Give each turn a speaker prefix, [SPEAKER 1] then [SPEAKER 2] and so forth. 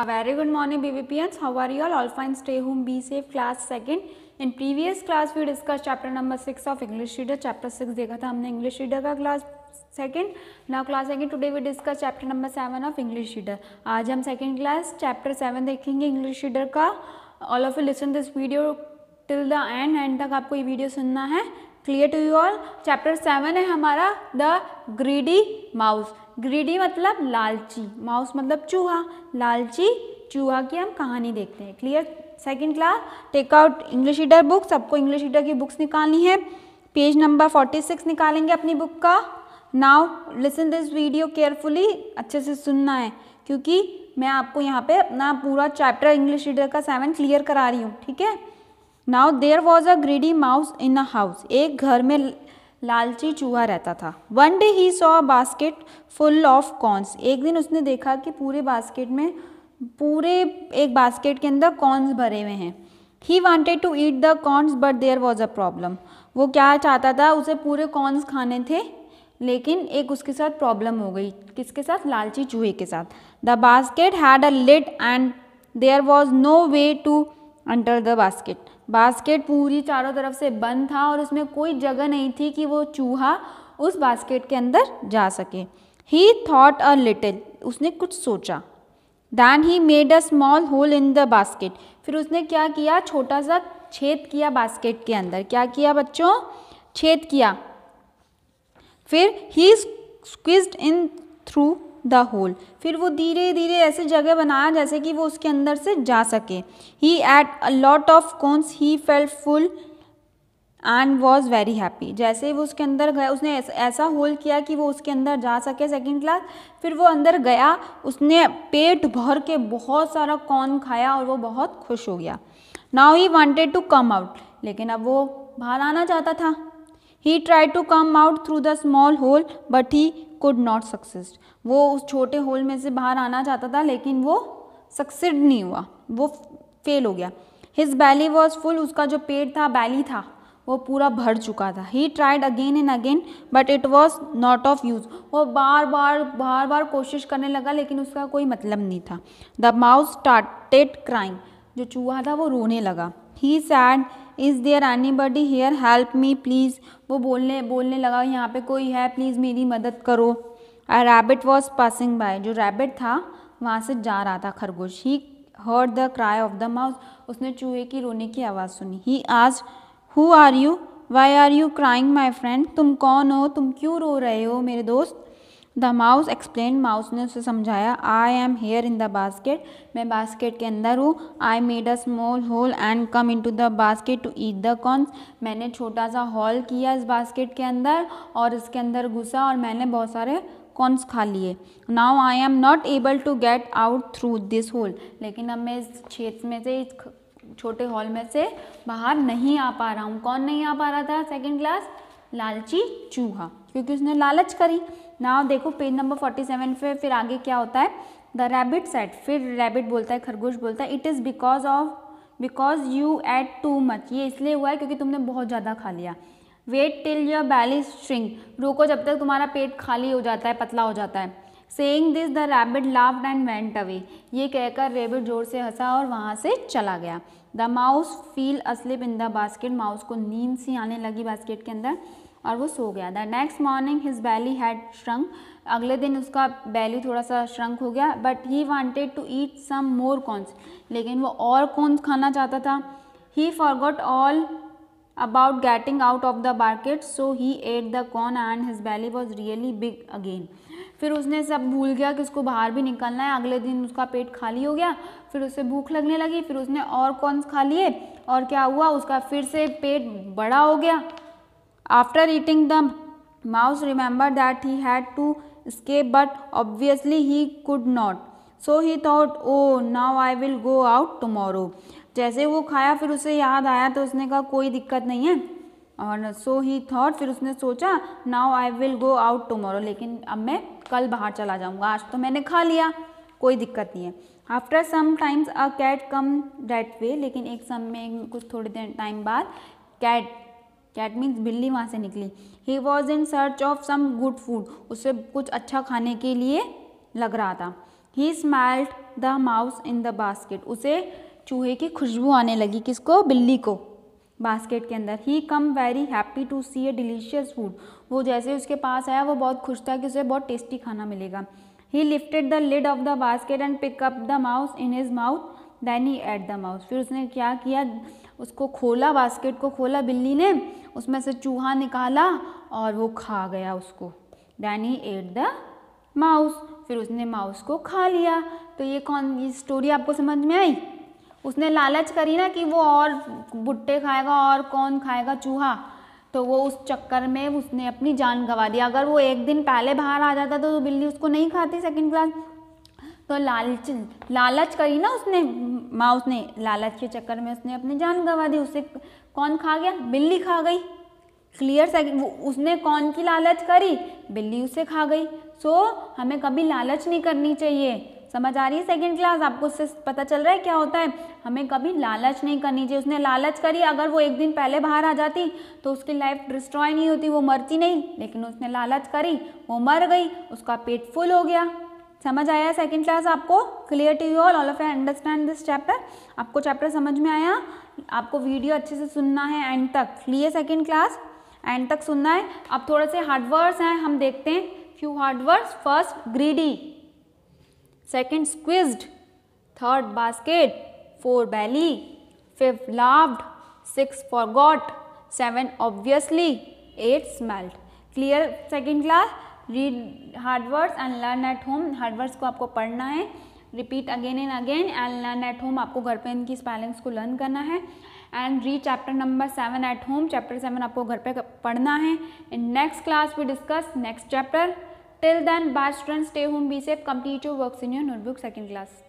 [SPEAKER 1] A very good morning BBPNs. How are you all? All fine. Stay home. Be safe. Class second. In previous class we discussed chapter number six of English reader. Chapter six देखा था हमने English reader का class second now class second today we discuss chapter number seven of English reader आज हम second class chapter seven देखेंगे English reader का all of you listen this video till the end end तक आपको ये वीडियो सुनना है clear to you all chapter seven है हमारा द ग्रीडी माउस ग्रीडी मतलब लालची माउस मतलब चूहा लालची चूहा की हम कहानी देखते हैं clear second class take out English reader book सबको इंग्लिश रीडर की बुक्स निकालनी है पेज नंबर फोर्टी सिक्स निकालेंगे अपनी बुक का now listen this video carefully अच्छे से सुनना है क्योंकि मैं आपको यहाँ पे अपना पूरा चैप्टर इंग्लिश रीडर का सेवन क्लियर करा रही हूँ ठीक है now there was a greedy mouse in a house एक घर में लालची चूहा रहता था one day he saw basket full of corns एक दिन उसने देखा कि पूरे बास्केट में पूरे एक बास्केट के अंदर कॉर्न्स भरे हुए हैं he wanted to eat the corns but there was a problem वो क्या चाहता था उसे पूरे कॉर्न्स खाने थे लेकिन एक उसके साथ प्रॉब्लम हो गई किसके साथ लालची चूहे के साथ the basket had a lid and there was no way to enter the basket basket पूरी चारों तरफ से बंद था और उसमें कोई जगह नहीं थी कि वो चूहा उस बास्केट के अंदर जा सके ही थॉट अ लिटिल उसने कुछ सोचा then he made a small hole in the basket फिर उसने क्या किया छोटा सा छेद किया बास्केट के अंदर क्या किया बच्चों छेद किया फिर he squeezed in through the hole फिर वो धीरे धीरे ऐसे जगह बनाया जैसे कि वो उसके अंदर से जा सके he ate a lot of corns he fell full and was very happy जैसे ही वो उसके अंदर गया उसने ऐसा, ऐसा होल किया कि वो उसके अंदर जा सके सेकेंड क्लास फिर वो अंदर गया उसने पेट भर के बहुत सारा कॉर्न खाया और वो बहुत खुश हो गया now he wanted to come out लेकिन अब वो बाहर आना चाहता था he try to come out through the small hole but he could not succeeded वो उस छोटे होल में से बाहर आना चाहता था लेकिन वो सक्सेड नहीं हुआ वो फेल हो गया हिज बैली वॉज फुल उसका जो पेट था बैली था वो पूरा भर चुका था he tried again and again but it was not of use वो बार बार बार बार कोशिश करने लगा लेकिन उसका कोई मतलब नहीं था द माउस स्टार्टेड क्राइंग जो चूहा था वो रोने लगा he said is there anybody here help me please वो बोलने बोलने लगा यहाँ पे कोई है प्लीज़ मेरी मदद करो a rabbit was passing by जो रैबिट था वहाँ से जा रहा था खरगोश he heard the cry of the mouse उसने चूहे की रोने की आवाज़ सुनी ही आज who are you why are you crying my friend तुम कौन हो तुम क्यों रो रहे हो मेरे दोस्त द माउस एक्सप्लेन माउस ने उसे समझाया I am here in the basket मैं बास्केट के अंदर हूँ I made a small hole and come into the basket to eat the corns मैंने छोटा सा हॉल किया इस बास्केट के अंदर और इसके अंदर घुसा और मैंने बहुत सारे कॉन्स खा लिए now I am not able to get out through this hole लेकिन अब मैं इस छेद में से इस छोटे हॉल में से बाहर नहीं आ पा रहा हूँ कौन नहीं आ पा रहा था सेकेंड क्लास लालची चूहा क्योंकि उसने लालच करी नाव देखो पेज नंबर फोर्टी सेवन पे फिर आगे क्या होता है द रैबिट सेट फिर रैबिट बोलता है खरगोश बोलता है it is because of because you ate too much ये इसलिए हुआ है क्योंकि तुमने बहुत ज़्यादा खा लिया wait till your belly shrinks रुको जब तक तुम्हारा पेट खाली हो जाता है पतला हो जाता है saying this the rabbit laughed and went away ये कहकर रेबिट जोर से हंसा और वहाँ से चला गया the mouse fell asleep in the basket mouse को नींद सी आने लगी बास्केट के अंदर और वो सो गया the next morning his belly had shrunk अगले दिन उसका बैली थोड़ा सा श्रंक हो गया but he wanted to eat some more corns लेकिन वो और कॉन्स खाना चाहता था he got all about getting out of the market so he ate the corn and his belly was really big again फिर उसने सब भूल गया कि उसको बाहर भी निकलना है अगले दिन उसका पेट खाली हो गया फिर उसे भूख लगने लगी फिर उसने और कॉन्स खा लिए और क्या हुआ उसका फिर से पेट बड़ा हो गया After eating the mouse remembered that he had to escape but obviously he could not. So he thought oh now I will go out tomorrow जैसे वो खाया फिर उसे याद आया तो उसने कहा कोई दिक्कत नहीं है और सो ही थॉट फिर उसने सोचा now I will go out tomorrow लेकिन अब मैं कल बाहर चला जाऊँगा आज तो मैंने खा लिया कोई दिक्कत नहीं है after some times a cat come that way लेकिन एक सम में कुछ थोड़ी देर टाइम बाद कैट कैट मीन्स बिल्ली वहाँ से निकली he was in search of some good food उसे कुछ अच्छा खाने के लिए लग रहा था he smelt the mouse in the basket उसे चूहे की खुशबू आने लगी किसको बिल्ली को बास्केट के अंदर he come very happy to see a delicious food वो जैसे उसके पास आया वो बहुत खुश था कि उसे बहुत टेस्टी खाना मिलेगा he lifted the lid of the basket and pick up the mouse in his mouth then he ate the mouse फिर उसने क्या किया उसको खोला बास्केट को खोला बिल्ली ने उसमें से चूहा निकाला और वो खा गया उसको then he ate the mouse फिर उसने माउस को खा लिया तो ये कौन ये स्टोरी आपको समझ में आई उसने लालच करी ना कि वो और भुट्टे खाएगा और कौन खाएगा चूहा तो वो उस चक्कर में उसने अपनी जान गंवा दी अगर वो एक दिन पहले बाहर आ जाता तो बिल्ली उसको नहीं खाती सेकंड क्लास तो लालच लालच करी ना उसने माँ उसने लालच के चक्कर में उसने अपनी जान गंवा दी उसे कौन खा गया बिल्ली खा गई क्लियर वो उसने कौन की लालच करी बिल्ली उसे खा गई सो so, हमें कभी लालच नहीं करनी चाहिए समझ आ रही है सेकेंड क्लास आपको उससे पता चल रहा है क्या होता है हमें कभी लालच नहीं करनी चाहिए उसने लालच करी अगर वो एक दिन पहले बाहर आ जाती तो उसकी लाइफ डिस्ट्रॉय नहीं होती वो मरती नहीं लेकिन उसने लालच करी वो मर गई उसका पेट फुल हो गया समझ आया सेकंड क्लास आपको clear to you all all of I understand this chapter आपको चैप्टर समझ में आया आपको वीडियो अच्छे से सुनना है एंड तक क्लियर सेकंड क्लास एंड तक सुनना है अब थोड़े से हार्डवर्ड्स हैं हम देखते हैं few hard words first greedy second squeezed third basket four belly fifth laughed six forgot seven obviously eight smelt clear second class read hard words and learn at home hard words को आपको पढ़ना है repeat again and again and learn at home आपको घर पे इनकी spellings को learn करना है and read chapter number seven at home chapter seven आपको घर पे पढ़ना है इन next class we discuss next chapter till then bye student stay home be safe complete your works in your notebook second class